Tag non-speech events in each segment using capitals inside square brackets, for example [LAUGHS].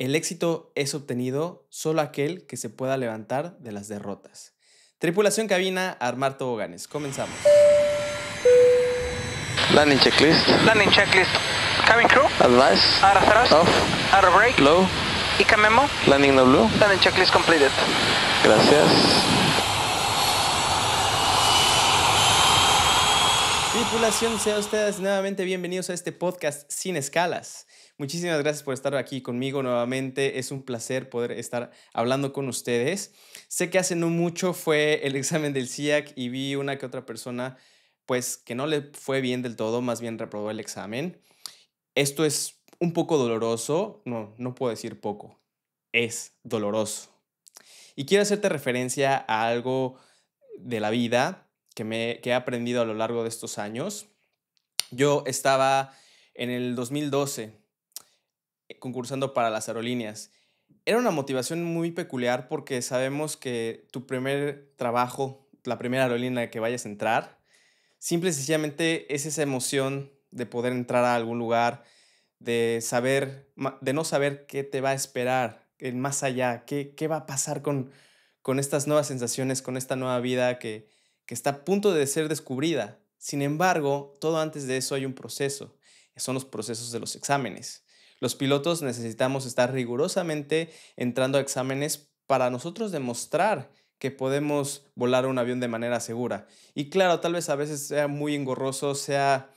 El éxito es obtenido solo aquel que se pueda levantar de las derrotas. Tripulación cabina, armar toboganes. Comenzamos. Landing checklist. Landing checklist. Cabin crew. Advice. Out of thrust. Off. Ara brake. Low. Icamemo. memo. Landing no blue. Landing checklist completed. Gracias. Tripulación, sean ustedes nuevamente bienvenidos a este podcast sin escalas. Muchísimas gracias por estar aquí conmigo nuevamente. Es un placer poder estar hablando con ustedes. Sé que hace no mucho fue el [LAUGHS] examen del CIAC y vi una que otra persona pues que no le fue bien del todo, más bien reprobó el examen. Esto es un poco doloroso, no, no puedo decir poco, es doloroso. Y quiero hacerte referencia a algo de la vida que, me, que he aprendido a lo largo de estos años. Yo estaba en el 2012 eh, concursando para las aerolíneas. Era una motivación muy peculiar porque sabemos que tu primer trabajo, la primera aerolínea que vayas a entrar, simple y sencillamente es esa emoción de poder entrar a algún lugar, de saber, de no saber qué te va a esperar, más allá, qué, va a pasar con, estas nuevas sensaciones, con esta nueva vida que, que está a punto de ser descubrida. Sin embargo, todo antes de eso hay un proceso. Son los procesos de los exámenes. Los pilotos necesitamos estar rigurosamente entrando a exámenes para nosotros demostrar que podemos volar un avión de manera segura. Y claro, tal vez a veces sea muy engorroso, sea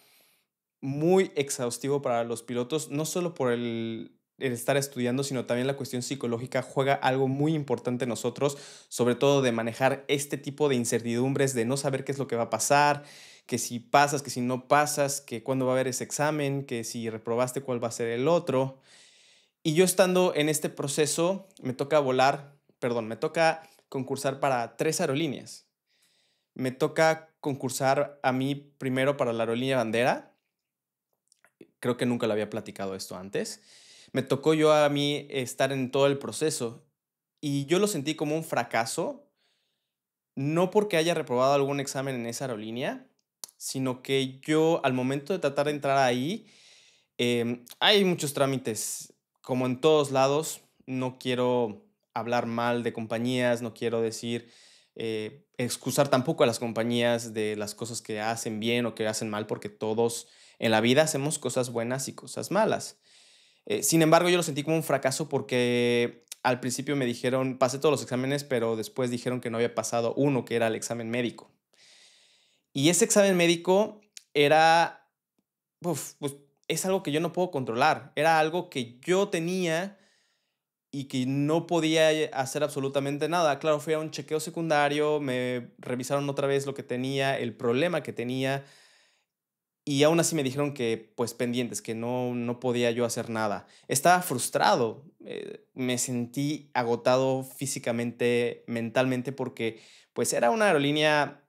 muy exhaustivo para los pilotos, no solo por el, estar estudiando, sino también la cuestión psicológica juega algo muy importante en nosotros, sobre todo de manejar este tipo de incertidumbres, de no saber qué es lo que va a pasar, que si pasas, que si no pasas, que cuándo va a haber ese examen, que si reprobaste cuál va a ser el otro. Y yo estando en este proceso, me toca volar, perdón, me toca concursar para tres aerolíneas. Me toca concursar a mí primero para la aerolínea bandera. Creo que nunca lo había platicado esto antes. Me tocó yo a mí estar en todo el proceso y yo lo sentí como un fracaso, no porque haya reprobado algún examen en esa aerolínea, sino que yo al momento de tratar de entrar ahí, em, hay muchos trámites, como en todos lados, no quiero hablar mal de compañías, no quiero decir, eh, excusar tampoco a las compañías de las cosas que hacen bien o que hacen mal, porque todos en la vida hacemos cosas buenas y cosas malas. Eh, sin embargo, yo lo sentí como un fracaso porque al principio me dijeron, pasé todos los exámenes, pero después dijeron que no había pasado uno, que era el examen médico. Y ese examen médico era, pues es algo que yo no puedo controlar, era algo que yo tenía y que no podía eh, hacer absolutamente nada. Claro, fui a un chequeo secundario, me revisaron otra vez lo que tenía, el problema que tenía, y aún así me dijeron que, pues, pendientes, que no, no podía yo hacer nada. Estaba frustrado, eh, me sentí agotado físicamente, mentalmente, porque, pues, era una aerolínea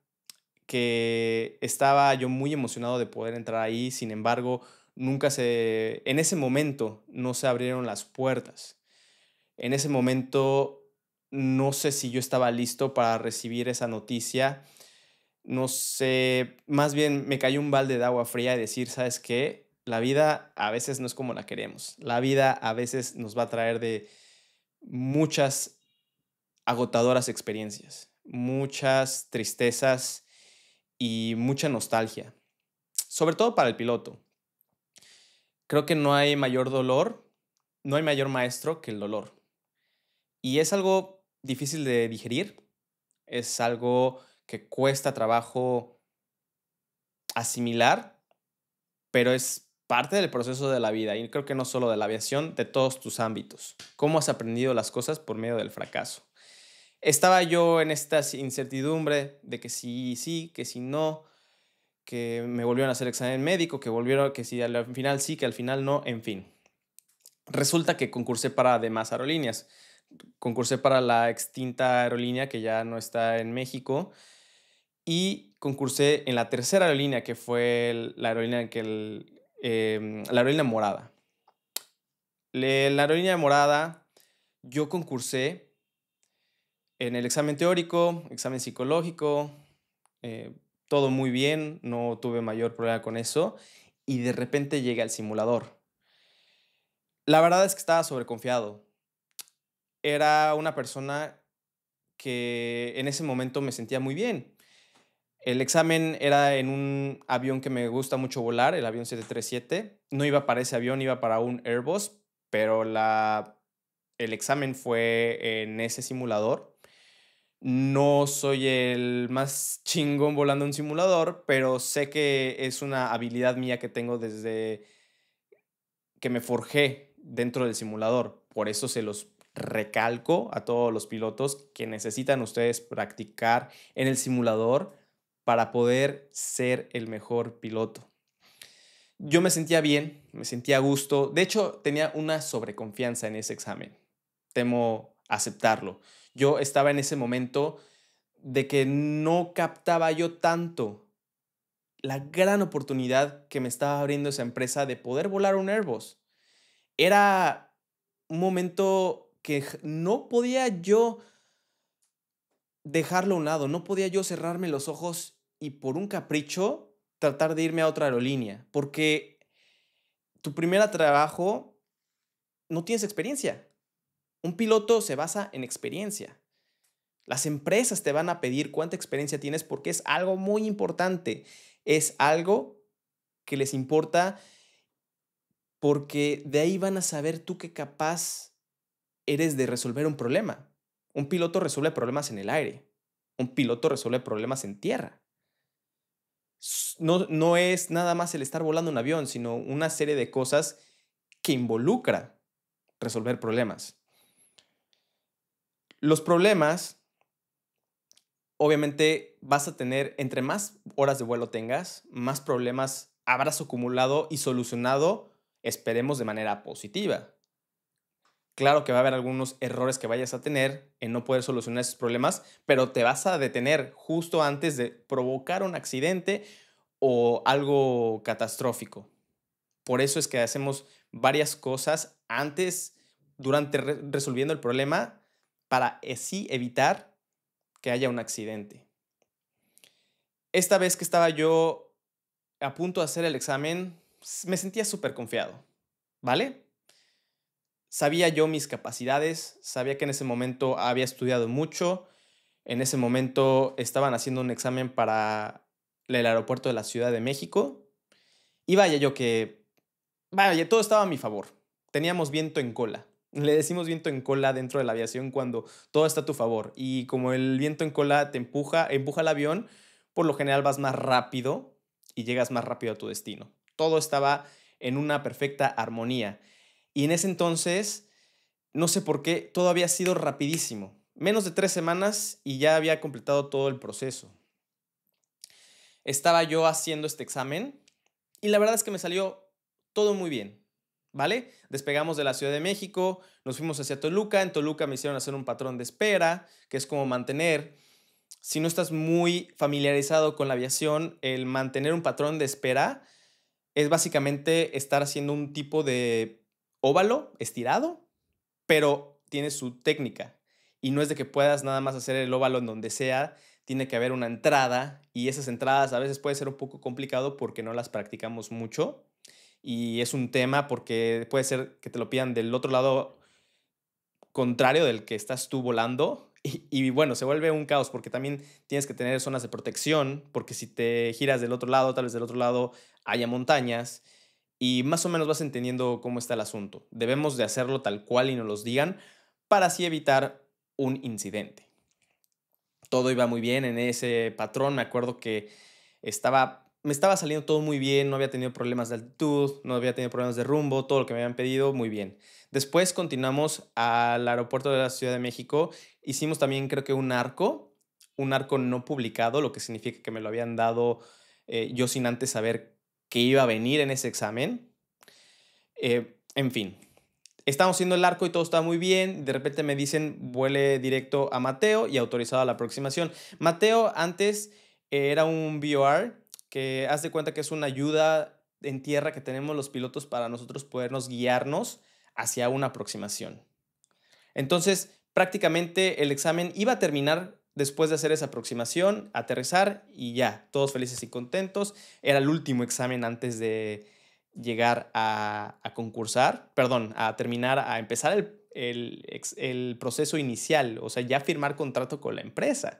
que estaba yo muy emocionado de poder entrar ahí, sin embargo, nunca se, en ese momento no se abrieron las puertas. En ese momento no sé si yo estaba listo para recibir esa noticia. No sé, más bien me cayó un balde de agua fría y decir, ¿sabes qué? La vida a veces no es como la queremos. La vida a veces nos va a traer de muchas agotadoras experiencias, muchas tristezas, y mucha nostalgia, sobre todo para el piloto. Creo que no hay mayor dolor, no hay mayor maestro que el dolor. Y es algo difícil de digerir, es algo que cuesta trabajo asimilar, pero es parte del proceso de la vida y creo que no solo de la aviación, de todos tus ámbitos. ¿Cómo has aprendido las cosas por medio del fracaso? estaba yo en esta incertidumbre de que sí, sí, que si no, que me volvieron a hacer examen médico, que volvieron, que si al final sí, que al final no, en fin. Resulta que concursé para demás aerolíneas. Concursé para la extinta aerolínea que ya no está en México y concursé en la tercera aerolínea que fue la aerolínea que em, la aerolínea morada. la aerolínea morada yo concursé en el examen teórico, examen psicológico, eh, todo muy bien, no tuve mayor problema con eso y de repente llegué al simulador. La verdad es que estaba sobreconfiado. Era una persona que en ese momento me sentía muy bien. El examen era en un avión que me gusta mucho volar, el avión 737. No iba para ese avión, iba para un Airbus, pero la, el examen fue en ese simulador. No soy el más chingón volando un simulador, pero sé que es una habilidad mía que tengo desde que me forjé dentro del simulador. Por eso se los recalco a todos los pilotos que necesitan ustedes practicar en el simulador para poder ser el mejor piloto. Yo me sentía bien, me sentía a gusto. De hecho, tenía una sobreconfianza en ese examen. Temo aceptarlo. Yo estaba en ese momento de que no captaba yo tanto la gran oportunidad que me estaba abriendo esa empresa de poder volar un Airbus. Era un momento que no podía yo dejarlo a un lado, no podía yo cerrarme los ojos y por un capricho tratar de irme a otra aerolínea, porque tu primer trabajo no tienes experiencia. Un piloto se basa en experiencia. Las empresas te van a pedir cuánta experiencia tienes porque es algo muy importante. Es algo que les importa porque de ahí van a saber tú qué capaz eres de resolver un problema. Un piloto resuelve problemas en el aire. Un piloto resuelve problemas en tierra. No, no es nada más el estar volando un avión, sino una serie de cosas que involucra resolver problemas. Los problemas, obviamente vas a tener, entre más horas de vuelo tengas, más problemas habrás acumulado y solucionado, esperemos de manera positiva. Claro que va a haber algunos errores que vayas a tener en no poder solucionar esos problemas, pero te vas a detener justo antes de provocar un accidente o algo catastrófico. Por eso es que hacemos varias cosas antes, durante resolviendo el problema para así eh, evitar que haya un accidente. Esta vez que estaba yo a punto de hacer el examen, me sentía súper confiado, ¿vale? Sabía yo mis capacidades, sabía que en ese momento había estudiado mucho, en ese momento estaban haciendo un examen para el aeropuerto de la Ciudad de México y vaya yo que, vaya, todo estaba a mi favor, teníamos viento en cola. Le decimos viento en cola dentro de la aviación cuando todo está a tu favor y como el viento en cola te empuja, empuja el avión, por lo general vas más rápido y llegas más rápido a tu destino. Todo estaba en una perfecta armonía. Y en ese entonces, no sé por qué, todo había sido rapidísimo. Menos de tres semanas y ya había completado todo el proceso. Estaba yo haciendo este examen y la verdad es que me salió todo muy bien. ¿vale? Despegamos de la Ciudad de México, nos fuimos hacia Toluca, en Toluca me hicieron hacer un patrón de espera, que es como mantener. Si no estás muy familiarizado con la aviación, el mantener un patrón de espera es básicamente estar haciendo un tipo de óvalo estirado, pero tiene su técnica. Y no es de que puedas nada más hacer el óvalo en donde sea, tiene que haber una entrada y esas entradas a veces puede ser un poco complicado porque no las practicamos mucho y es un tema porque puede ser que te lo pidan del otro lado contrario del que estás tú volando. [LAUGHS] Y, bueno, se vuelve un caos porque también tienes que tener zonas de protección, porque si te giras del otro lado, tal vez del otro lado haya montañas y más o menos vas entendiendo cómo está el asunto. Debemos de hacerlo tal cual y no los digan para así evitar un incidente. Todo iba muy bien en ese patrón, me acuerdo que estaba me estaba saliendo todo muy bien, no había tenido problemas de altitud, no había tenido problemas de rumbo, todo lo que me habían pedido, muy bien. Después continuamos al aeropuerto de la Ciudad de México, hicimos también creo que un arco, un arco no publicado, lo que significa que me lo habían dado eh, yo sin antes saber que iba a venir en ese examen. Eh, en fin, estamos haciendo el arco y todo está muy bien. De repente me dicen, vuele directo a Mateo y autorizado a la aproximación. Mateo antes era un VR que haz de cuenta que es una ayuda en tierra que tenemos los pilotos para nosotros podernos guiarnos hacia una aproximación. Entonces, prácticamente el examen iba a terminar después de hacer esa aproximación, aterrizar y ya, todos felices y contentos. Era el último examen antes de llegar a, concursar, perdón, a terminar, a empezar el proceso inicial, o sea, ya firmar contrato con la empresa.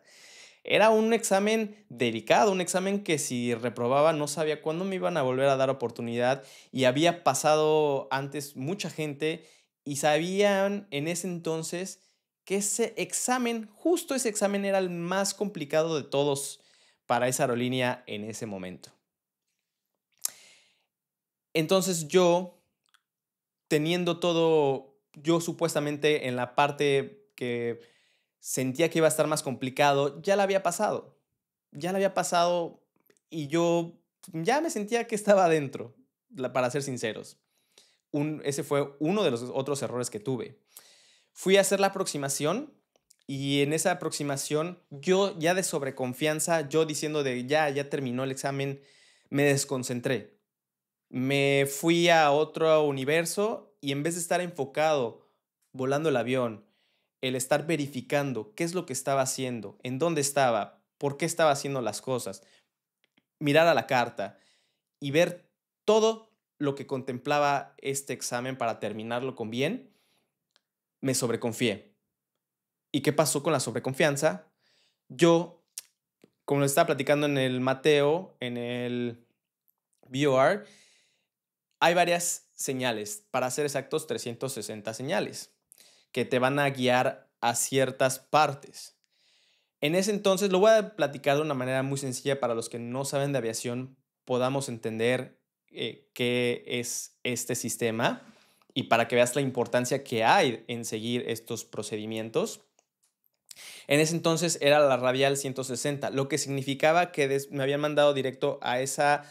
Era un examen delicado, un examen que si reprobaba no sabía cuándo me iban a volver a dar oportunidad y había pasado antes mucha gente y sabían en ese entonces que ese examen, justo ese examen era el más complicado de todos para esa aerolínea en ese momento. Entonces yo, teniendo todo, yo supuestamente en la parte que sentía que iba a estar más complicado, ya la había pasado. Ya la había pasado y yo ya me sentía que estaba adentro, para ser sinceros. Un, ese fue uno de los otros errores que tuve. Fui a hacer la aproximación y en esa aproximación yo ya de sobreconfianza, yo diciendo de ya, ya terminó el examen, me desconcentré. Me fui a otro universo y en vez de estar enfocado volando el avión, el estar verificando qué es lo que estaba haciendo, en dónde estaba, por qué estaba haciendo las cosas, mirar a la carta y ver todo lo que contemplaba este examen para terminarlo con bien, me sobreconfié. ¿Y qué pasó con la sobreconfianza? Yo, como lo estaba platicando en el Mateo, en el VR, hay varias señales, para ser exactos 360 señales que te van a guiar a ciertas partes. En ese entonces, lo voy a platicar de una manera muy sencilla para los que no saben de aviación, podamos entender eh, qué es este sistema y para que veas la importancia que hay en seguir estos procedimientos. En ese entonces era la radial 160, lo que significaba que me habían mandado directo a esa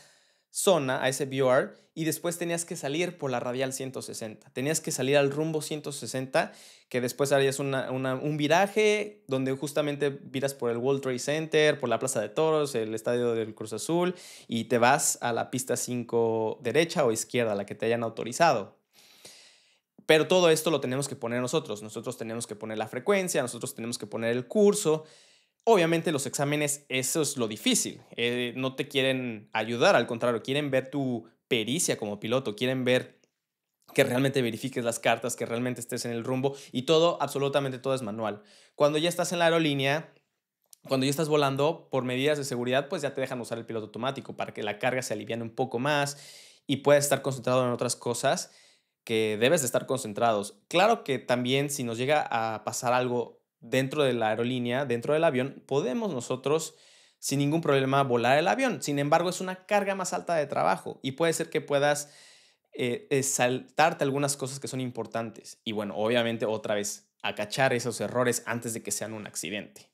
zona, a ese viewer y después tenías que salir por la radial 160. Tenías que salir al rumbo 160, que después harías un viraje donde justamente viras por el World Trade Center, por la Plaza de Toros, el Estadio del Cruz Azul, y te vas a la pista 5 derecha o izquierda, la que te hayan autorizado. Pero todo esto lo tenemos que poner nosotros. Nosotros tenemos que poner la frecuencia, nosotros tenemos que poner el curso. Obviamente los exámenes, eso es lo difícil. Eh, no te quieren ayudar, al contrario, quieren ver tu pericia como piloto, quieren ver que realmente verifiques las cartas, que realmente estés en el rumbo y todo, absolutamente todo es manual. Cuando ya estás en la aerolínea, cuando ya estás volando, por medidas de seguridad, pues ya te dejan usar el piloto automático para que la carga se aliviane un poco más y puedas estar concentrado en otras cosas que debes de estar concentrados. Claro que también si nos llega a pasar algo dentro de la aerolínea, dentro del avión, podemos nosotros sin ningún problema volar el avión. Sin embargo, es una carga más alta de trabajo y puede ser que puedas eh, eh, saltarte algunas cosas que son importantes. Y bueno, obviamente otra vez, acachar esos errores antes de que sean un accidente.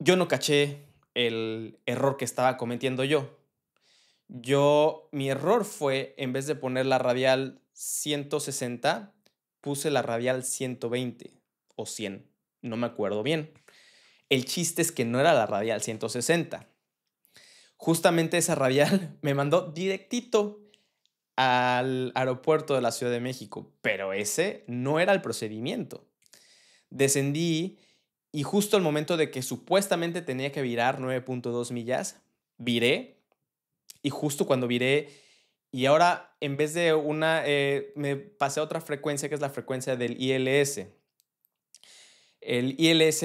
Yo no caché el error que estaba cometiendo yo. Yo, mi error fue, en vez de poner la radial 160, puse la radial 120 o 100, no me acuerdo bien. El chiste es que no era la radial 160. Justamente esa radial [LAUGHS] me mandó directito al aeropuerto de la Ciudad de México, pero ese no era el procedimiento. Descendí y justo al momento de que supuestamente tenía que virar 9.2 millas, viré y justo cuando viré y ahora en vez de una, eh, me pasé a otra frecuencia que es la frecuencia del ILS. El ILS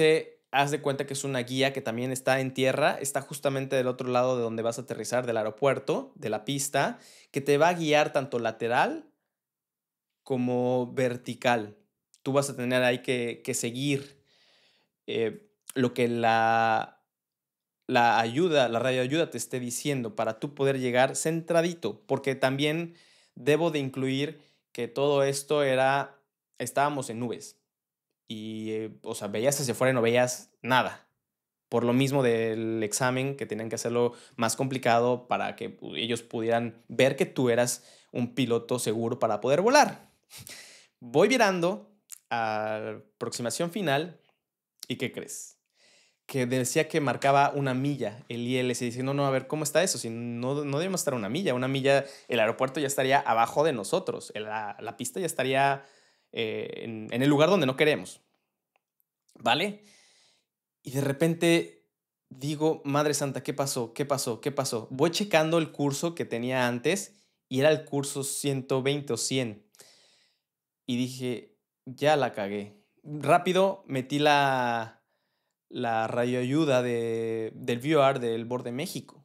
haz de cuenta que es una guía que también está en tierra, está justamente del otro lado de donde vas a aterrizar, del aeropuerto, de la pista, que te va a guiar tanto lateral como vertical. Tú vas a tener ahí que, seguir eh, lo que la, la ayuda, la radio ayuda te esté diciendo para tú poder llegar centradito, porque también debo de incluir que todo esto era, estábamos en nubes y, eh, o sea, veías hacia afuera y no veías nada. Por lo mismo del examen, que tenían que hacerlo más complicado para que ellos pudieran ver que tú eras un piloto seguro para poder volar. [LAUGHS] Voy virando a aproximación final y ¿qué crees? Que decía que marcaba una milla el ILS diciendo, no, a ver, ¿cómo está eso? Si no, no debemos estar una milla, una milla, el aeropuerto ya estaría abajo de nosotros, la pista ya estaría eh, en, el lugar donde no queremos. ¿Vale? Y de repente digo, Madre Santa, ¿qué pasó? ¿Qué pasó? ¿Qué pasó? Voy checando el curso que tenía antes y era el curso 120 o 100. Y dije, ya la cagué. Rápido metí la, la radioayuda de, del VR del Borde México.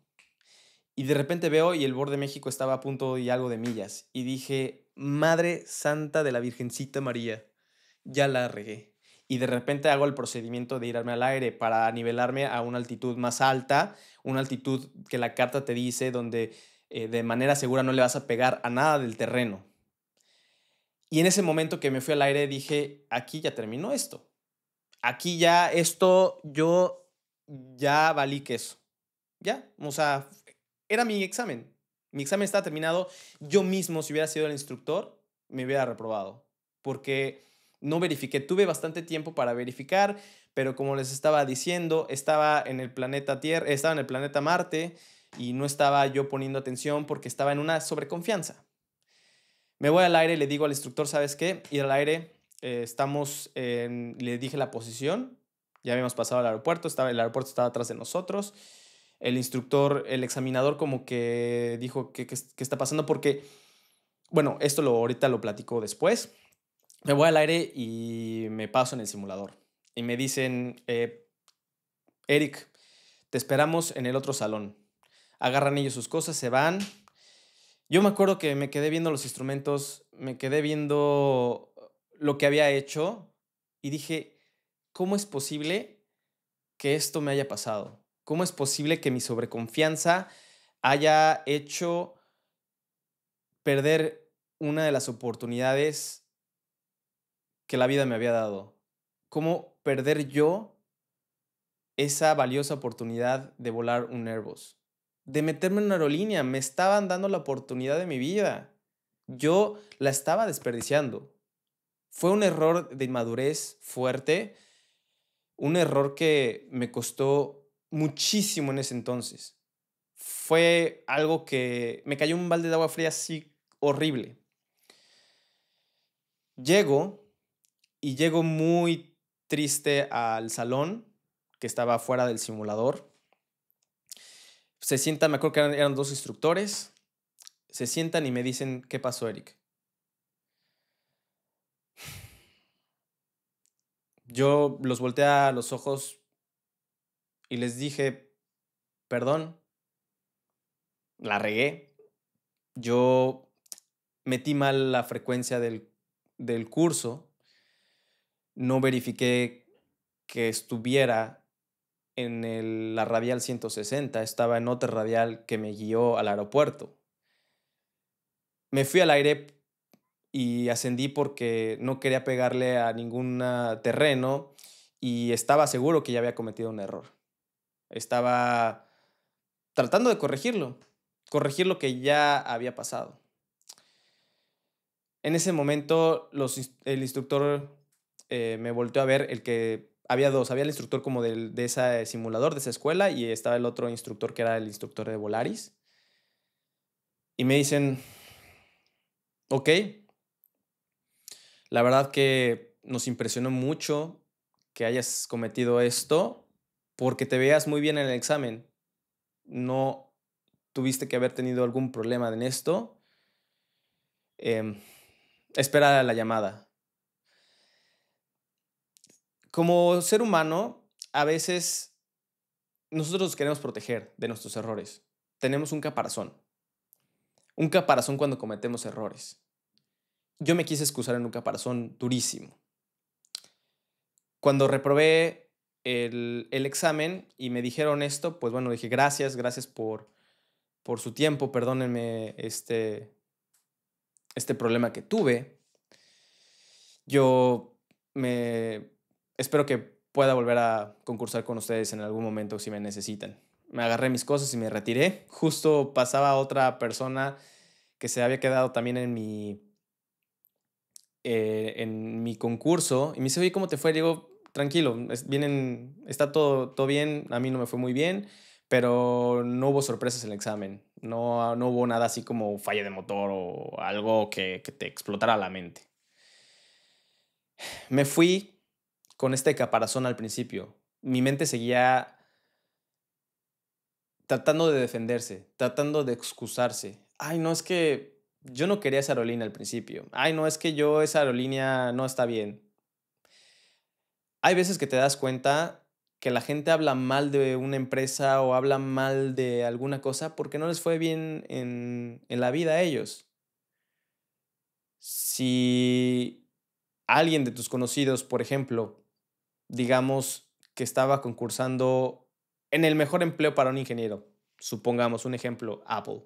Y de repente veo y el Borde México estaba a punto y algo de millas. Y dije, Madre Santa de la Virgencita María, ya la regué. Y de repente hago el procedimiento de irme al aire para nivelarme a una altitud más alta, una altitud que la carta te dice donde eh, de manera segura no le vas a pegar a nada del terreno. Y en ese momento que me fui al aire dije, aquí ya terminó esto. Aquí ya esto, yo ya valí queso. Ya, o sea, era mi examen mi examen está terminado, yo mismo, si hubiera sido el instructor, me hubiera reprobado, porque no verifiqué, tuve bastante tiempo para verificar, pero como les estaba diciendo, estaba en el planeta Tierra, estaba en el planeta Marte y no estaba yo poniendo atención porque estaba en una sobreconfianza. Me voy al aire, le digo al instructor, ¿sabes qué? Ir al aire eh, estamos, en, le dije la posición, ya habíamos pasado al aeropuerto, el aeropuerto estaba atrás de nosotros el instructor, el examinador como que dijo que, está pasando porque, bueno, esto lo, ahorita lo platico después. Me voy al aire y me paso en el simulador. Y me dicen, eh, Eric, te esperamos en el otro salón. Agarran ellos sus cosas, se van. Yo me acuerdo que me quedé viendo los instrumentos, me quedé viendo lo que había hecho y dije, ¿cómo es posible que esto me haya pasado? ¿Cómo es posible que mi sobreconfianza haya hecho perder una de las oportunidades que la vida me había dado? ¿Cómo perder yo esa valiosa oportunidad de volar un Airbus? De meterme en una aerolínea, me estaban dando la oportunidad de mi vida. Yo la estaba desperdiciando. Fue un error de inmadurez fuerte, un error que me costó muchísimo en ese entonces. Fue algo que me cayó un balde de agua fría así horrible. Llego y llego muy triste al salón que estaba fuera del simulador. Se sientan, me acuerdo que eran, dos instructores, se sientan y me dicen, ¿qué pasó, Eric? Yo los volteé a los ojos y les dije, perdón, la regué, yo metí mal la frecuencia del, curso, no verifiqué que estuviera en la radial 160, estaba en otra radial que me guió al aeropuerto. Me fui al aire y ascendí porque no quería pegarle a ningún terreno y estaba seguro que ya había cometido un error. Estaba tratando de corregirlo, corregir lo que ya había pasado. En ese momento el instructor eh, me volteó a ver, el que había dos, había el instructor como del de ese simulador, de esa escuela, y estaba el otro instructor que era el instructor de Volaris. Y me dicen, ok, la verdad que nos impresionó mucho que hayas cometido esto, porque te veas muy bien en el examen, no tuviste que haber tenido algún problema en esto, em, espera la llamada. Como ser humano, a veces nosotros queremos proteger de nuestros errores. Tenemos un caparazón. Un caparazón cuando cometemos errores. Yo me quise excusar en un caparazón durísimo. Cuando reprobé el, examen y me dijeron esto, pues bueno, dije gracias, gracias por, por su tiempo, perdónenme este, este problema que tuve. Yo me espero que pueda volver a concursar con ustedes en algún momento si me necesitan. Me agarré mis cosas y me retiré. Justo pasaba otra persona que se había quedado también en mi, eh, en mi concurso y me dice, oye, ¿cómo te fue? digo, tranquilo, vienen, está todo, todo bien, a mí no me fue muy bien, pero no hubo sorpresas en el examen, no, ah, no hubo nada así como falla de motor o algo que, que te explotara la mente. Me fui con este caparazón al principio. Mi mente seguía tratando de defenderse, tratando de excusarse. Ay, no, es que yo no quería esa aerolínea al principio. Ay, no, es que yo esa aerolínea no está bien hay veces que te das cuenta que la gente habla mal de una empresa o habla mal de alguna cosa porque no les fue bien en, la vida a ellos. Si alguien de tus conocidos, por ejemplo, digamos que estaba concursando en el mejor empleo para un ingeniero, supongamos un ejemplo, Apple,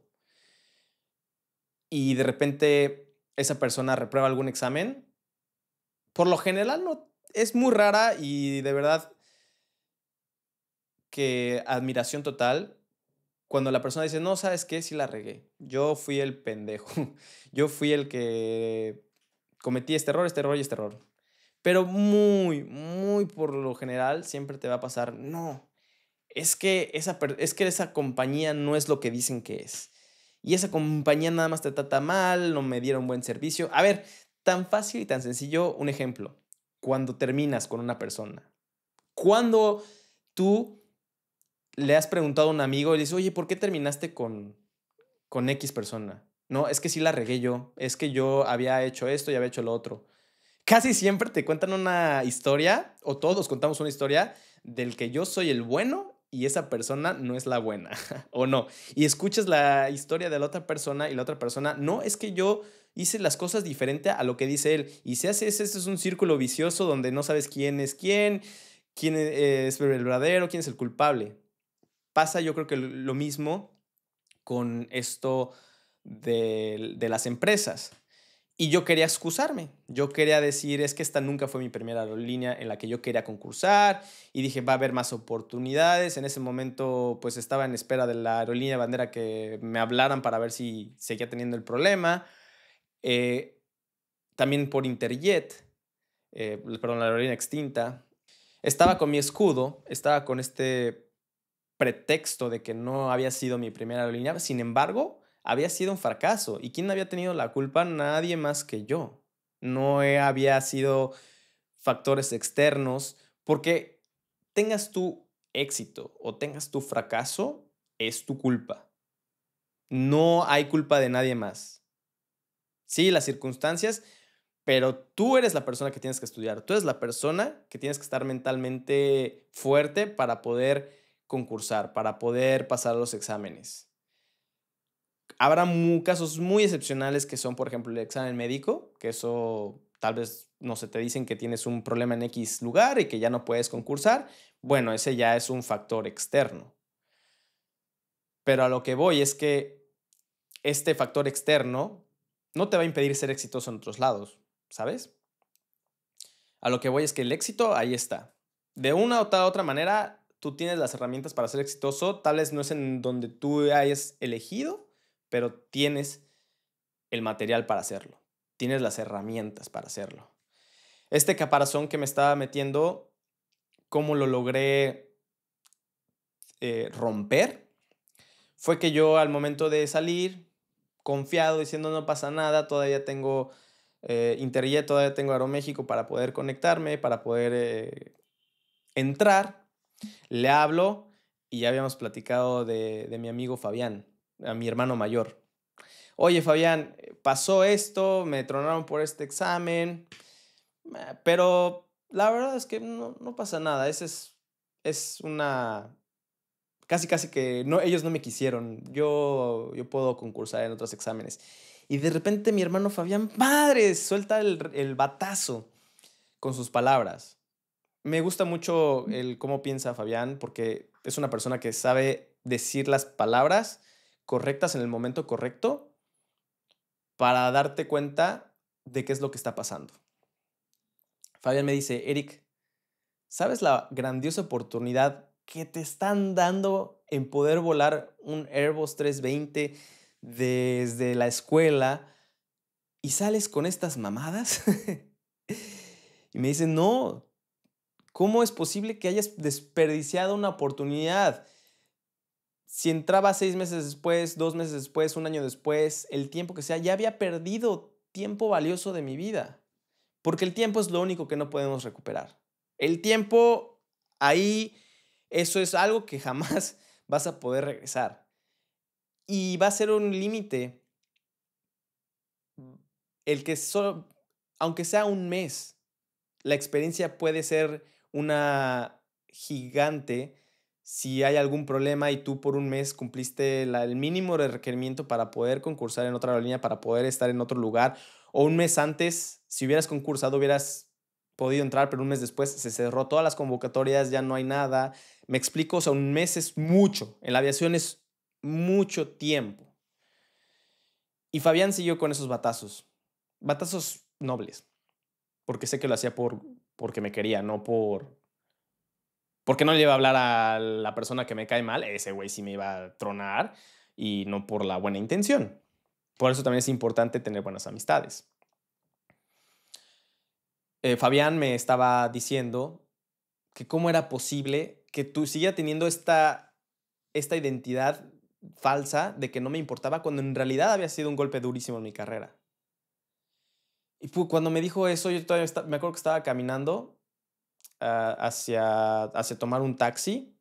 y de repente esa persona reprueba algún examen, por lo general no es muy rara y de verdad que admiración total cuando la persona dice, no, ¿sabes qué? Sí la regué. Yo fui el pendejo. [LAUGHS] Yo fui el que cometí este error, este error y este error. Pero muy, muy por lo general siempre te va a pasar, no, es que esa, es que esa compañía no es lo que dicen que es. Y esa compañía nada más te trata mal, no me dieron buen servicio. A ver, tan fácil y tan sencillo, un ejemplo cuando terminas con una persona? Cuando tú le has preguntado a un amigo y le dices, oye, ¿por qué terminaste con, con X persona? No, es que sí la regué yo, es que yo había hecho esto y había hecho lo otro. Casi siempre te cuentan una historia, o todos contamos una historia, del que yo soy el bueno y esa persona no es la buena, [LAUGHS] o no. Y escuchas la historia de la otra persona y la otra persona, no, es que yo hice las cosas diferente a lo que dice él. Y si hace, eso, es un círculo vicioso donde no sabes quién es quién, quién es el verdadero, quién es el culpable. Pasa yo creo que lo mismo con esto de, de las empresas. Y yo quería excusarme, yo quería decir, es que esta nunca fue mi primera aerolínea en la que yo quería concursar y dije, va a haber más oportunidades. En ese momento, pues estaba en espera de la aerolínea bandera que me hablaran para ver si seguía teniendo el problema. Eh, también por Interjet, eh, perdón, la aerolínea extinta. Estaba con mi escudo, estaba con este pretexto de que no había sido mi primera aerolínea. Sin embargo, había sido un fracaso. ¿Y quien había tenido la culpa? Nadie más que yo. No había sido factores externos, porque tengas tu éxito o tengas tu fracaso, es tu culpa. No hay culpa de nadie más sí, las circunstancias, pero tú eres la persona que tienes que estudiar, tú eres la persona que tienes que estar mentalmente fuerte para poder concursar, para poder pasar los exámenes. Habrá casos muy excepcionales que son, por ejemplo, el examen médico, que eso tal vez, no se te dicen que tienes un problema en X lugar y que ya no puedes concursar. Bueno, ese ya es un factor externo. Pero a lo que voy es que este factor externo no te va a impedir ser exitoso en otros lados, ¿sabes? A lo que voy es que el éxito ahí está. De una u otra manera, tú tienes las herramientas para ser exitoso, tal vez no es en donde tú hayas elegido, pero tienes el material para hacerlo, tienes las herramientas para hacerlo. Este caparazón que me estaba metiendo, ¿cómo lo logré eh, romper? Fue que yo al momento de salir, confiado diciendo no pasa nada, todavía tengo eh, todavía tengo Aeroméxico para poder conectarme, para poder eh, entrar. Le hablo y ya habíamos platicado de, mi amigo Fabián, a mi hermano mayor. Oye Fabián, eh, pasó esto, me tronaron por este examen, eh, pero la verdad es que no, no pasa nada, ese es, es una casi casi que no, ellos no me quisieron, yo, yo puedo concursar en otros exámenes. Y de repente mi hermano Fabián, madre, suelta el, batazo con sus palabras. Me gusta mucho el cómo piensa Fabián porque es una persona que sabe decir las palabras correctas en el momento correcto para darte cuenta de qué es lo que está pasando. Fabián me dice, Eric, ¿sabes la grandiosa oportunidad que te están dando en poder volar un Airbus 320 desde la escuela y sales con estas mamadas. [LAUGHS] y me dicen, no, ¿cómo es posible que hayas desperdiciado una oportunidad? Si entraba seis meses después, dos meses después, un año después, el tiempo que sea, ya había perdido tiempo valioso de mi vida. Porque el tiempo es lo único que no podemos recuperar. El tiempo ahí eso es algo que jamás [LAUGHS] vas a poder regresar. Y va a ser un límite el que solo, aunque sea un mes, la experiencia puede ser una gigante si hay algún problema y tú por un mes cumpliste el mínimo de requerimiento para poder concursar en otra línea, para poder estar en otro lugar, o un mes antes, si hubieras concursado, hubieras podido entrar, pero un mes después se cerró todas las convocatorias, ya no hay nada, me explico, o sea, un mes es mucho, en la aviación es mucho tiempo. Y Fabián siguió con esos batazos, batazos nobles, porque sé que lo hacía por, porque me quería, no por... Porque no le iba a hablar a la persona que me cae mal, ese güey sí me iba a tronar, y no por la buena intención. Por eso también es importante tener buenas amistades. Eh, Fabián me estaba diciendo que cómo era posible que tú siga teniendo esta, esta identidad falsa de que no me importaba cuando en realidad había sido un golpe durísimo en mi carrera. Y cuando me dijo eso, yo todavía me acuerdo que estaba caminando ah, hacia, hacia tomar un taxi.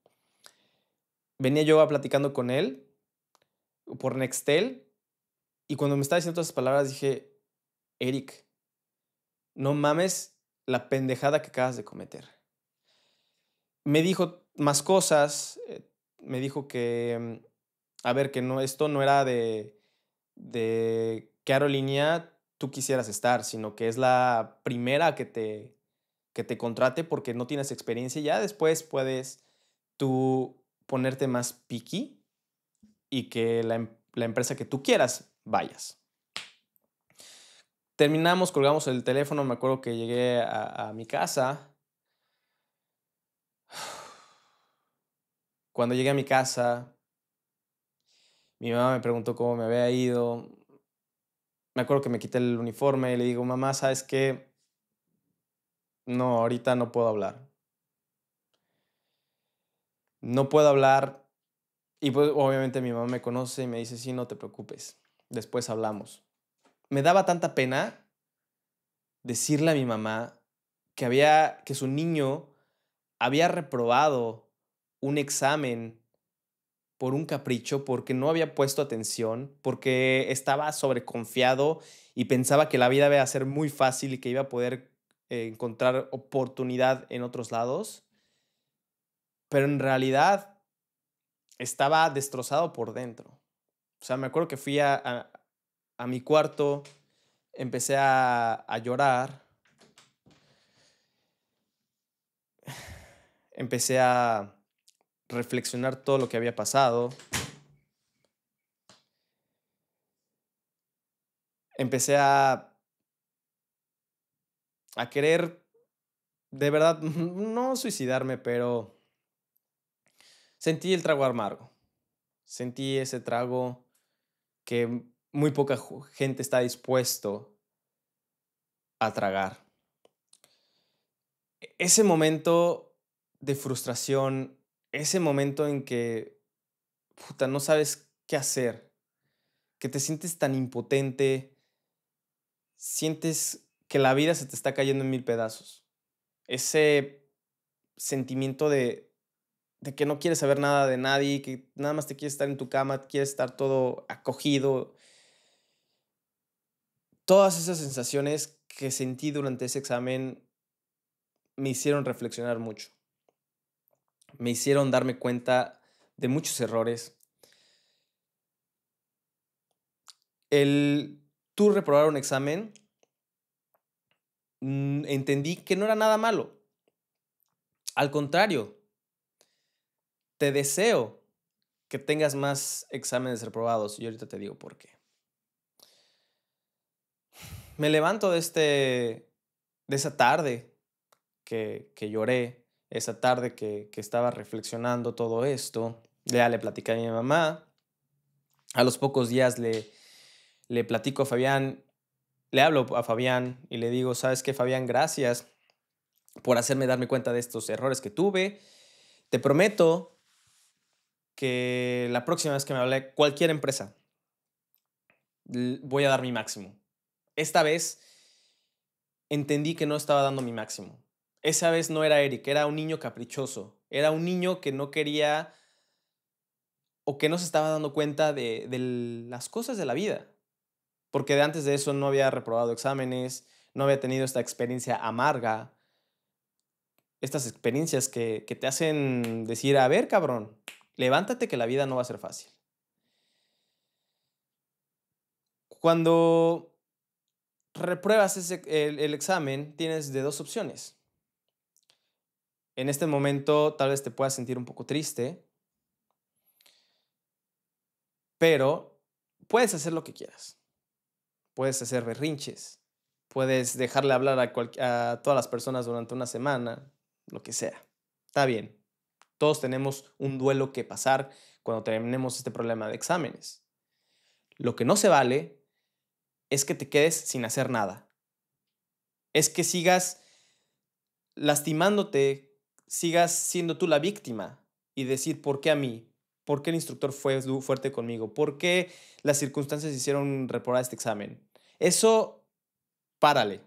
Venía yo platicando con él por Nextel y cuando me estaba diciendo todas esas palabras dije, Eric, no mames la pendejada que acabas de cometer. Me dijo, más cosas. Eh, me dijo que, mm, a ver, que no, esto no era de, de qué aerolínea tú quisieras estar, sino que es la primera que te, que te contrate porque no tienes experiencia y ya después puedes tú ponerte más piqui y que la, em, empresa que tú quieras vayas. Terminamos, colgamos el teléfono, me acuerdo que llegué a, a mi casa. Cuando llegué a mi casa, mi mamá me preguntó cómo me había ido. Me acuerdo que me quité el uniforme y le digo, mamá, ¿sabes qué? No, ahorita no puedo hablar. No puedo hablar. Y pues obviamente mi mamá me conoce y me dice, sí, no te preocupes, después hablamos. Me daba tanta pena decirle a mi mamá que había que su niño había reprobado un examen por un capricho, porque no había puesto atención, porque estaba sobreconfiado y pensaba que la vida iba a ser muy fácil y que iba a poder eh, encontrar oportunidad en otros lados. Pero en realidad estaba destrozado por dentro. O sea, me acuerdo que fui a, mi cuarto, empecé a llorar, [SIGHS] empecé a reflexionar todo lo que había pasado. Empecé a, a querer, de verdad, [LAUGHS] no suicidarme, pero sentí el trago amargo. Sentí ese trago que muy poca gente está dispuesto a tragar. E-, ese momento de frustración ese momento en que, puta, no sabes qué hacer, que te sientes tan impotente, sientes que la vida se te está cayendo en mil pedazos. Ese sentimiento de, de que no quieres saber nada de nadie, que nada más te quieres estar en tu cama, quieres estar todo acogido. Todas esas sensaciones que sentí durante ese examen me hicieron reflexionar mucho me hicieron darme cuenta de muchos errores. El tú reprobar un examen, mm, entendí que no era nada malo. Al contrario, te deseo que tengas más exámenes reprobados y ahorita te digo por qué. Me levanto de, este, de esa tarde que, que lloré, esa tarde que, estaba reflexionando todo esto, ya le platicé a mi mamá. A los pocos días le, le platico a Fabián, le hablo a Fabián y le digo, ¿sabes qué, Fabián? Gracias por hacerme darme cuenta de estos errores que tuve. Te prometo que la próxima vez que me hable cualquier empresa, voy a dar mi máximo. Esta vez entendí que no estaba dando mi máximo esa vez no era Eric, era un niño caprichoso, era un niño que no quería o que no se estaba dando cuenta de, las cosas de la vida, porque de antes de eso no había reprobado exámenes, no había tenido esta experiencia amarga, estas experiencias que, te hacen decir, a ver, cabrón, levántate que la vida no va a ser fácil. Cuando repruebas el, examen, tienes de dos opciones. En este momento tal vez te puedas sentir un poco triste, pero puedes hacer lo que quieras. Puedes hacer berrinches, puedes dejarle hablar a, a todas las personas durante una semana, lo que sea. Está bien. Todos tenemos un duelo que pasar cuando terminemos este problema de exámenes. Lo que no se vale es que te quedes sin hacer nada. Es que sigas lastimándote sigas siendo tú la víctima y decir, ¿por qué a mí? ¿Por qué el instructor fue fuerte conmigo? ¿Por qué las circunstancias hicieron reprobar este examen? Eso, párale.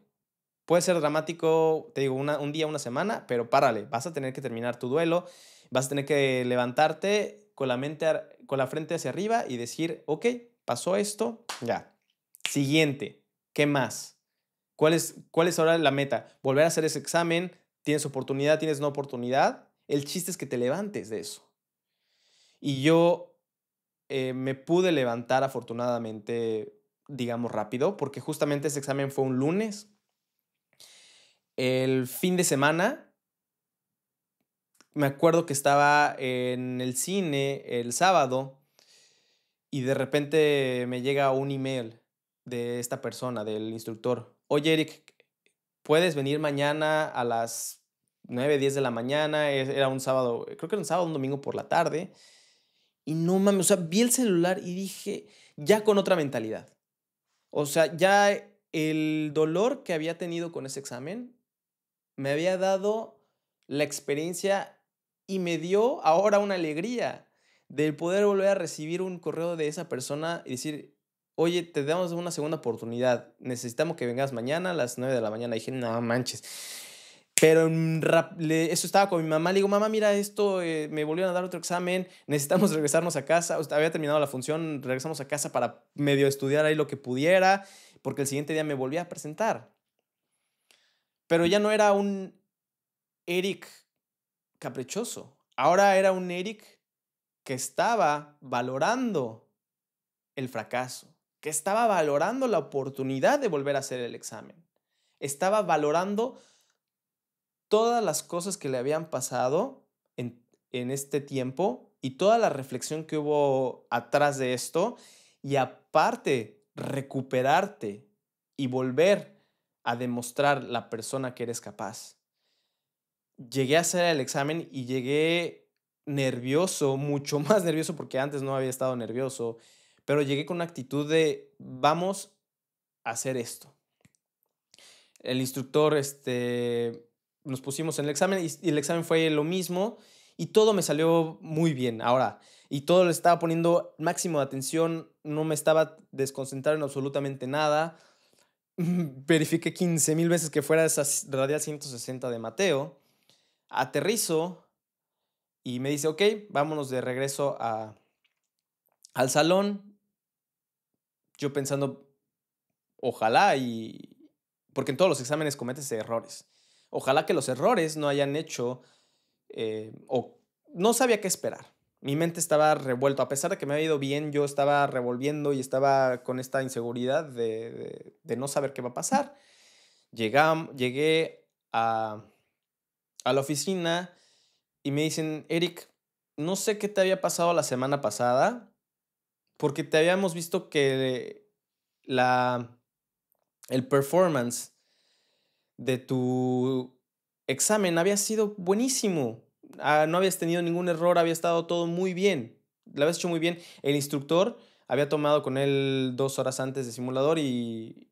Puede ser dramático, te digo, un día, una semana, pero párale. Vas a tener que terminar tu duelo, vas a tener que levantarte con la, mente, con la frente hacia arriba y decir, ok, pasó esto, ya. Siguiente, ¿qué más? ¿Cuál es, ¿Cuál es ahora la meta? Volver a hacer ese examen, Tienes oportunidad, tienes no oportunidad. El chiste es que te levantes de eso. Y yo eh, me pude levantar afortunadamente, digamos, rápido, porque justamente ese examen fue un lunes. El fin de semana, me acuerdo que estaba en el cine el sábado y de repente me llega un email de esta persona, del instructor. Oye, Eric, puedes venir mañana a las 9, 10 de la mañana, era un sábado, creo que era un sábado, un domingo por la tarde, y no mames, o sea, vi el celular y dije, ya con otra mentalidad. O sea, ya el dolor que había tenido con ese examen me había dado la experiencia y me dio ahora una alegría del poder volver a recibir un correo de esa persona y decir, oye, te damos una segunda oportunidad, necesitamos que vengas mañana a las 9 de la mañana. dije, no manches. Pero eso estaba con mi mamá. Le digo, mamá, mira esto, eh, me volvieron a dar otro examen, necesitamos regresarnos a casa. había terminado la función, regresamos a casa para medio estudiar ahí lo que pudiera, porque el siguiente día me volví a presentar. Pero ya no era un Eric caprichoso, ahora era un Eric que estaba valorando el fracaso, que estaba valorando la oportunidad de volver a hacer el examen. Estaba valorando todas las cosas que le habían pasado en, en este tiempo y toda la reflexión que hubo atrás de esto y aparte recuperarte y volver a demostrar la persona que eres capaz. Llegué a hacer el examen y llegué nervioso, mucho [LAUGHS] más nervioso porque antes no había estado nervioso pero llegué con una actitud de vamos a hacer esto. El instructor, este, nos pusimos en el examen y, el examen fue lo mismo y todo me salió muy bien ahora. Y todo le estaba poniendo máximo de atención, no me estaba desconcentrando en absolutamente nada. [LAUGHS] Verifiqué 15 mil veces que fuera esa radial 160 de Mateo. Aterrizo y me dice, ok, vámonos de regreso al salón yo pensando, ojalá y... Porque en todos los exámenes cometes errores. Ojalá que los errores no hayan hecho... Eh, o no sabía qué esperar. Mi mente estaba revuelta. A pesar de que me había ido bien, yo estaba revolviendo y estaba con esta inseguridad de, no saber qué va a pasar. llegué a, a la oficina y me dicen, Eric, no sé qué te había pasado la semana pasada, porque te habíamos visto que la, el performance de tu examen había sido buenísimo. Ah, no habías tenido ningún error, había estado todo muy bien. Lo habías hecho muy bien. El instructor había tomado con él dos horas antes de simulador y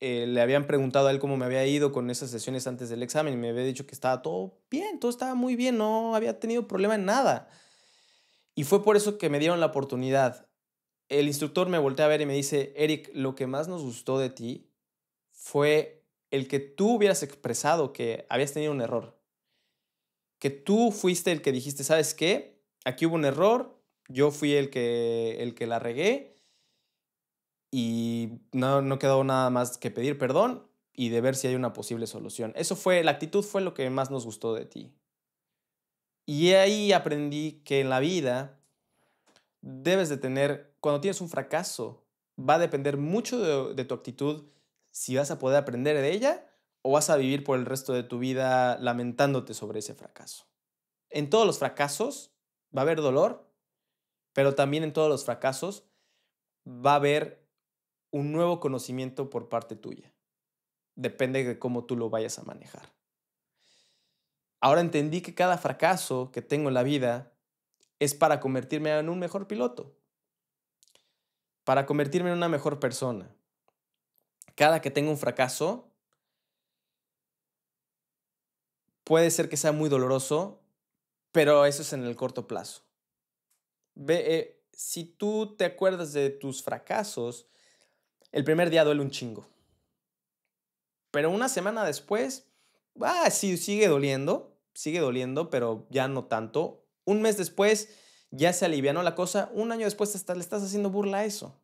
eh, le habían preguntado a él cómo me había ido con esas sesiones antes del examen y me había dicho que estaba todo bien, todo estaba muy bien, no había tenido problema en nada. Y fue por eso que me dieron la oportunidad el instructor me voltea a ver y me dice, Eric, lo que más nos gustó de ti fue el que tú hubieras expresado que habías tenido un error. Que tú fuiste el que dijiste, ¿sabes qué? Aquí hubo un error, yo fui el que, el que la regué y no, no quedó nada más que pedir perdón y de ver si hay una posible solución. Eso fue, la actitud fue lo que más nos gustó de ti. Y ahí aprendí que en la vida debes de tener cuando tienes un fracaso. Va a depender mucho de, tu actitud, si vas a poder aprender de ella o vas a vivir por el resto de tu vida lamentándote sobre ese fracaso. En todos los fracasos va a haber dolor, pero también en todos los fracasos va a haber un nuevo conocimiento por parte tuya. Depende de cómo tú lo vayas a manejar. Ahora entendí que cada fracaso que tengo en la vida es para convertirme en un mejor piloto, para convertirme en una mejor persona. Cada que tengo un fracaso, puede ser que sea muy doloroso, pero eso es en el corto plazo. Ve, eh, si tú te acuerdas de tus fracasos, el primer día duele un chingo. Pero una semana después, ah, sí, sigue doliendo, sigue doliendo, pero ya no tanto. Un mes después ya se alivianó la cosa, un año después le estás haciendo burla a eso.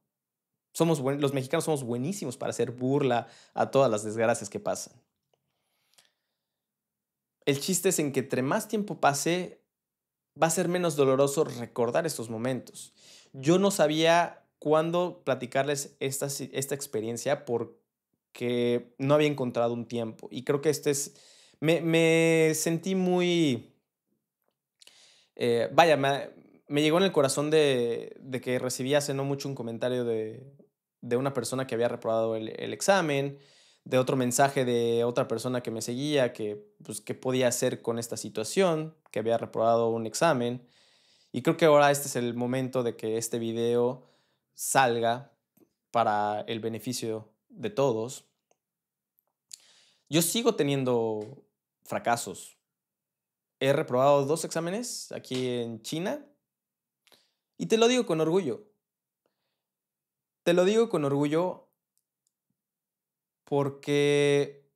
Somos los mexicanos somos buenísimos para hacer burla a todas las desgracias que pasan. El chiste es en que entre más tiempo pase, va a ser menos doloroso recordar estos momentos. Yo no sabía cuándo platicarles esta, esta experiencia porque no había encontrado un tiempo. Y creo que este es... Me, me sentí muy eh, vaya, me, llegó en el corazón de, que recibí hace no mucho un comentario de, una persona que había reprobado el, examen, de otro mensaje de otra persona que me seguía, que, pues, qué podía hacer con esta situación, que había reprobado un examen. Y creo que ahora este es el momento de que este video salga para el beneficio de todos. Yo sigo teniendo fracasos, he reprobado dos exámenes aquí en China y te lo digo con orgullo. Te lo digo con orgullo porque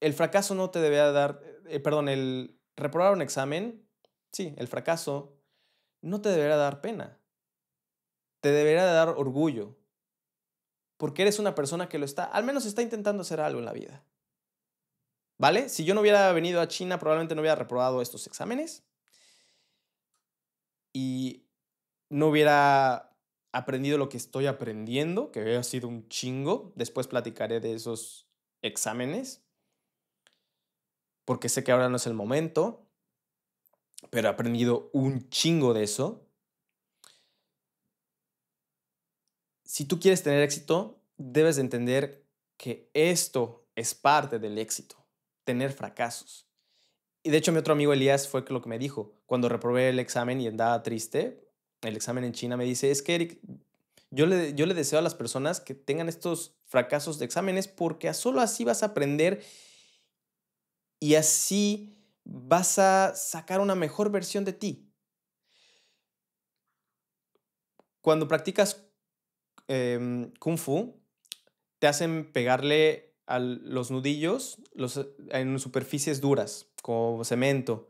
el fracaso no te deberá dar, eh, perdón, el reprobar un examen, sí, el fracaso no te deberá dar pena, te deberá dar orgullo, porque eres una persona que lo está, al menos está intentando hacer algo en la vida. ¿Vale? Si yo no hubiera venido a China, probablemente no hubiera reprobado estos exámenes y no hubiera aprendido lo que estoy aprendiendo, que ha sido un chingo. Después platicaré de esos exámenes, porque sé que ahora no es el momento, pero he aprendido un chingo de eso. Si tú quieres tener éxito, debes de entender que esto es parte del éxito tener fracasos. Y de hecho mi otro amigo Elías fue lo que me dijo cuando reprobé el examen y andaba triste, el examen en China, me dice, es que Eric, yo le, yo le deseo a las personas que tengan estos fracasos de exámenes porque solo así vas a aprender y así vas a sacar una mejor versión de ti. Cuando practicas em, kung fu, te hacen pegarle los nudillos los, eh, en superficies duras, como cemento.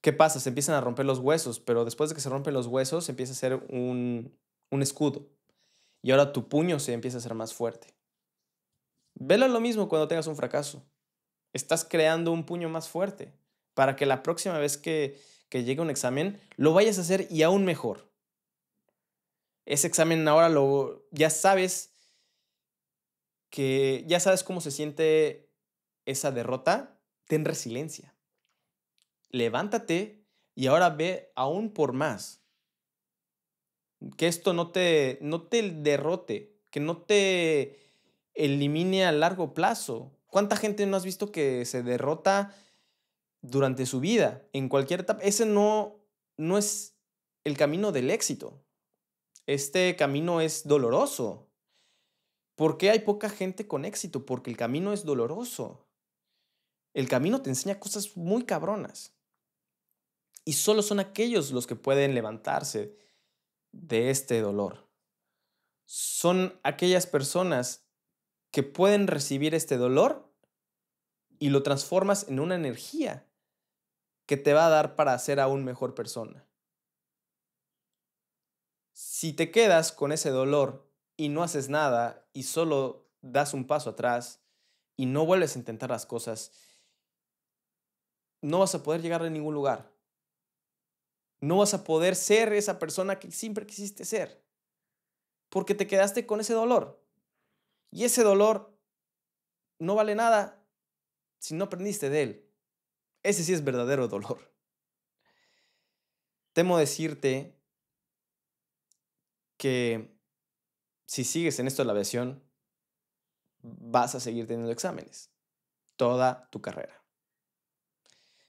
¿Qué pasa? Se empiezan a romper los huesos, pero después de que se rompen los huesos, empieza a ser un, escudo. Y ahora tu puño se empieza a hacer más fuerte. Vela lo mismo cuando tengas un fracaso. Estás creando un puño más fuerte para que la próxima vez que, que llegue un examen lo vayas a hacer y aún mejor. Ese examen ahora lo ya sabes que ya sabes cómo se siente esa derrota, ten resiliencia. Levántate y ahora ve aún por más. Que esto no te, no te derrote, que no te elimine a largo plazo. ¿Cuánta gente no has visto que se derrota durante su vida, en cualquier etapa? Ese no, no es el camino del éxito. Este camino es doloroso, ¿Por qué hay poca gente con éxito? Porque el camino es doloroso. El camino te enseña cosas muy cabronas. Y solo son aquellos los que pueden levantarse de este dolor. Son aquellas personas que pueden recibir este dolor y lo transformas en una energía que te va a dar para ser aún mejor persona. Si te quedas con ese dolor y no haces nada y solo das un paso atrás y no vuelves a intentar las cosas, no vas a poder llegar a ningún lugar. No vas a poder ser esa persona que siempre quisiste ser, porque te quedaste con ese dolor. Y ese dolor no vale nada si no aprendiste de él. Ese sí es verdadero dolor. Temo decirte que si sigues en esto de la aviación, vas a seguir teniendo exámenes toda tu carrera.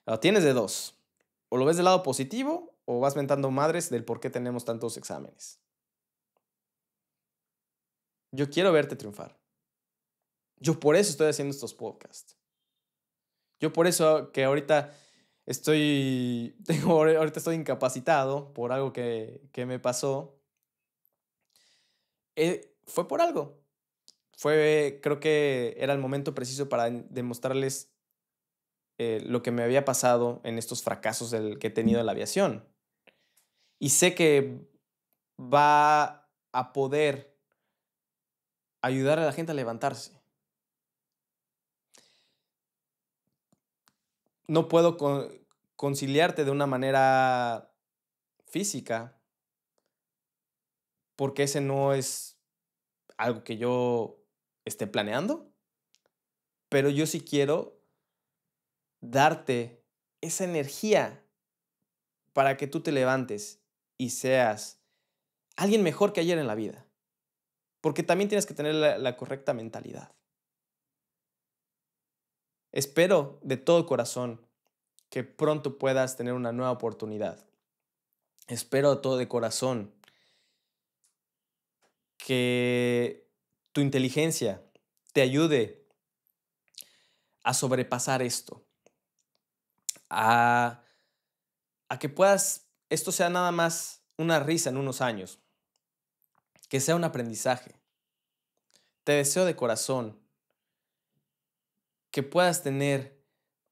Lo tienes de dos. O lo ves del lado positivo o vas mentando madres del por qué tenemos tantos exámenes. Yo quiero verte triunfar. Yo por eso estoy haciendo estos podcasts. Yo por eso que ahorita estoy, [LAUGHS] ahorita estoy incapacitado por algo que me pasó eh, fue por algo. Fue, creo que era el momento preciso para demostrarles eh, lo que me había pasado en estos fracasos del, que he tenido en la aviación. Y sé que va a poder ayudar a la gente a levantarse. No puedo conciliarte de una manera física, porque ese no es algo que yo esté planeando, pero yo sí quiero darte esa energía para que tú te levantes y seas alguien mejor que ayer en la vida, porque también tienes que tener la, correcta mentalidad. Espero de todo corazón que pronto puedas tener una nueva oportunidad. Espero de todo de corazón que tu inteligencia te ayude a sobrepasar esto, a, que puedas, esto sea nada más una risa en unos años, que sea un aprendizaje. Te deseo de corazón que puedas tener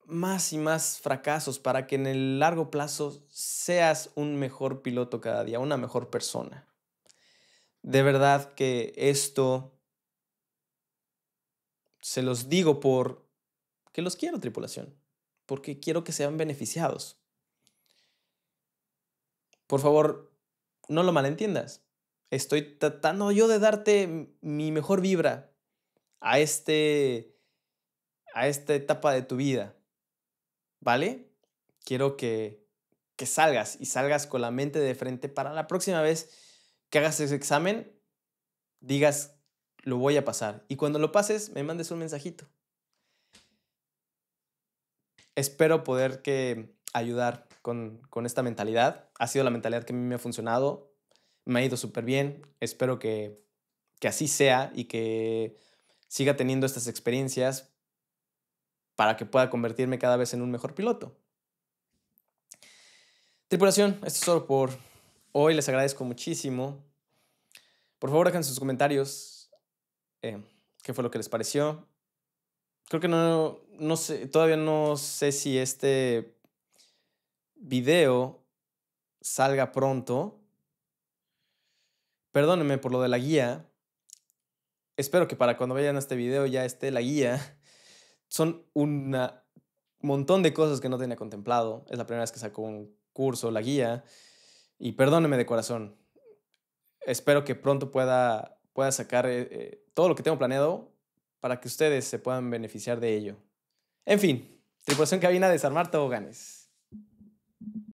más y más fracasos para que en el largo plazo seas un mejor piloto cada día, una mejor persona. De verdad que esto se los digo por que los quiero, tripulación, porque quiero que sean beneficiados. Por favor, no lo malentiendas. Estoy tratando yo de darte mi mejor vibra a, este, a esta etapa de tu vida. ¿Vale? Quiero que, que salgas y salgas con la mente de frente para la próxima vez que hagas ese examen, digas, lo voy a pasar. Y cuando lo pases, me mandes un mensajito. Espero poder que ayudar con, esta mentalidad. Ha sido la mentalidad que a mí me ha funcionado. Me ha ido súper bien. Espero que, que así sea y que siga teniendo estas experiencias para que pueda convertirme cada vez en un mejor piloto. Tripulación, esto es solo por Hoy les agradezco muchísimo. Por favor, dejen sus comentarios. Eh, ¿Qué fue lo que les pareció? Creo que no, no sé, todavía no sé si este video salga pronto. Perdónenme por lo de la guía. Espero que para cuando vean este video ya esté la guía. Son un montón de cosas que no tenía contemplado. Es la primera vez que saco un curso, la guía. Y perdóneme de corazón. Espero que pronto pueda, pueda sacar eh, eh, todo lo que tengo planeado para que ustedes se puedan beneficiar de ello. En fin, tripulación cabina, desarmar ganes